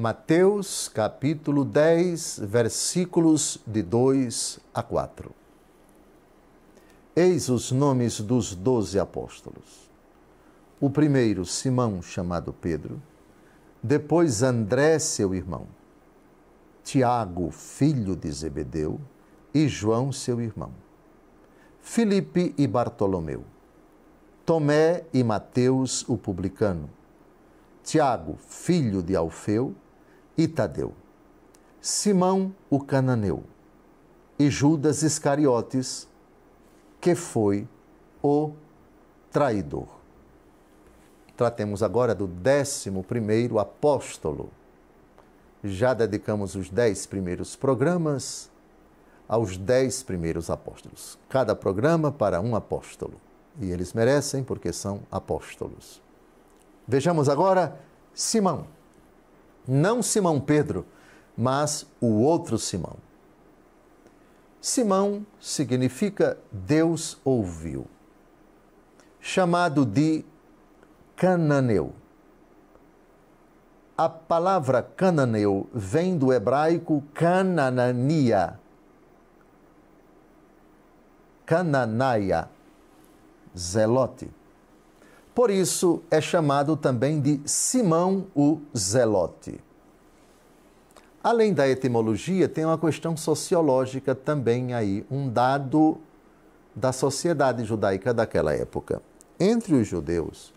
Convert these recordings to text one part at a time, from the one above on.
Mateus capítulo 10, versículos de 2 a 4. Eis os nomes dos doze apóstolos. O primeiro, Simão, chamado Pedro. Depois, André, seu irmão. Tiago, filho de Zebedeu. E João, seu irmão. Filipe e Bartolomeu. Tomé e Mateus, o publicano. Tiago, filho de Alfeu e Tadeu, Simão o cananeu e Judas Iscariotes, que foi o traidor. Tratemos agora do décimo primeiro apóstolo. Já dedicamos os dez primeiros programas aos dez primeiros apóstolos. Cada programa para um apóstolo. E eles merecem porque são apóstolos. Vejamos agora Simão não Simão Pedro, mas o outro Simão. Simão significa Deus ouviu, chamado de cananeu. A palavra cananeu vem do hebraico cananania, cananaia, zelote por isso é chamado também de Simão o Zelote. Além da etimologia, tem uma questão sociológica também aí, um dado da sociedade judaica daquela época. Entre os judeus,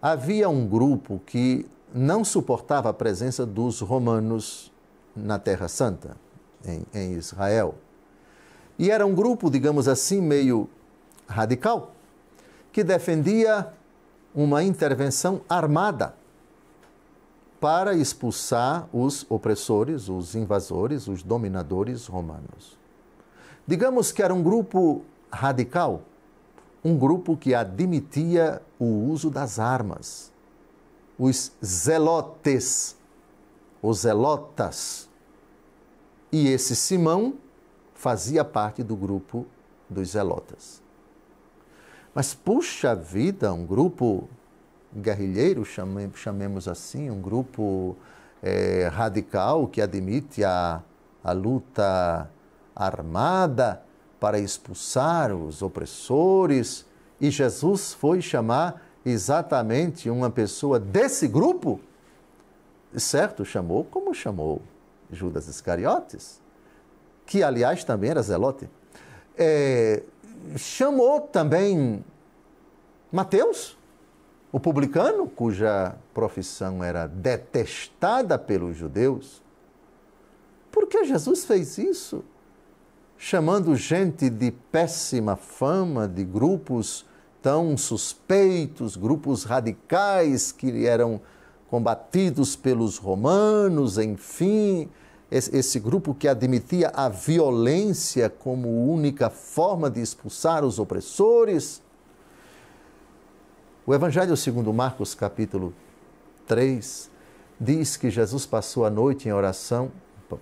havia um grupo que não suportava a presença dos romanos na Terra Santa, em, em Israel. E era um grupo, digamos assim, meio radical, que defendia uma intervenção armada para expulsar os opressores, os invasores, os dominadores romanos. Digamos que era um grupo radical, um grupo que admitia o uso das armas. Os zelotes, os zelotas. E esse Simão fazia parte do grupo dos zelotas. Mas, puxa vida, um grupo guerrilheiro, chamemos assim, um grupo é, radical que admite a, a luta armada para expulsar os opressores. E Jesus foi chamar exatamente uma pessoa desse grupo? Certo, chamou como chamou Judas Iscariotes, que aliás também era zelote. É, chamou também Mateus, o publicano, cuja profissão era detestada pelos judeus. Por que Jesus fez isso? Chamando gente de péssima fama, de grupos tão suspeitos, grupos radicais que eram combatidos pelos romanos, enfim esse grupo que admitia a violência como única forma de expulsar os opressores. O Evangelho segundo Marcos, capítulo 3, diz que Jesus passou a noite em oração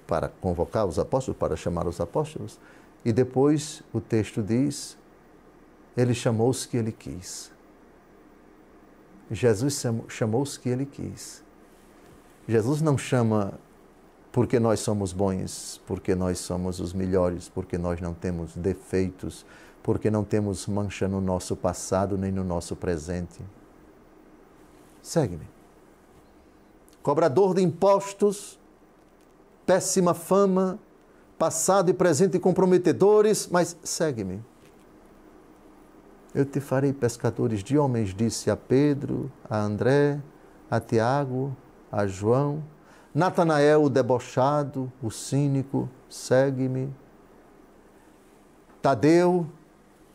para convocar os apóstolos, para chamar os apóstolos, e depois o texto diz: Ele chamou os que ele quis. Jesus chamou os que ele quis. Jesus não chama porque nós somos bons, porque nós somos os melhores, porque nós não temos defeitos, porque não temos mancha no nosso passado nem no nosso presente. Segue-me. Cobrador de impostos, péssima fama, passado e presente comprometedores, mas segue-me. Eu te farei pescadores de homens, disse a Pedro, a André, a Tiago, a João Natanael, o debochado, o cínico, segue-me. Tadeu,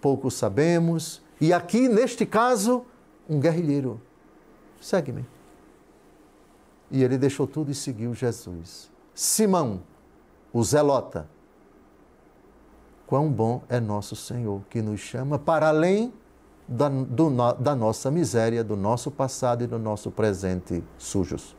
pouco sabemos. E aqui, neste caso, um guerrilheiro, segue-me. E ele deixou tudo e seguiu Jesus. Simão, o zelota. Quão bom é nosso Senhor que nos chama para além da, do, da nossa miséria, do nosso passado e do nosso presente sujos.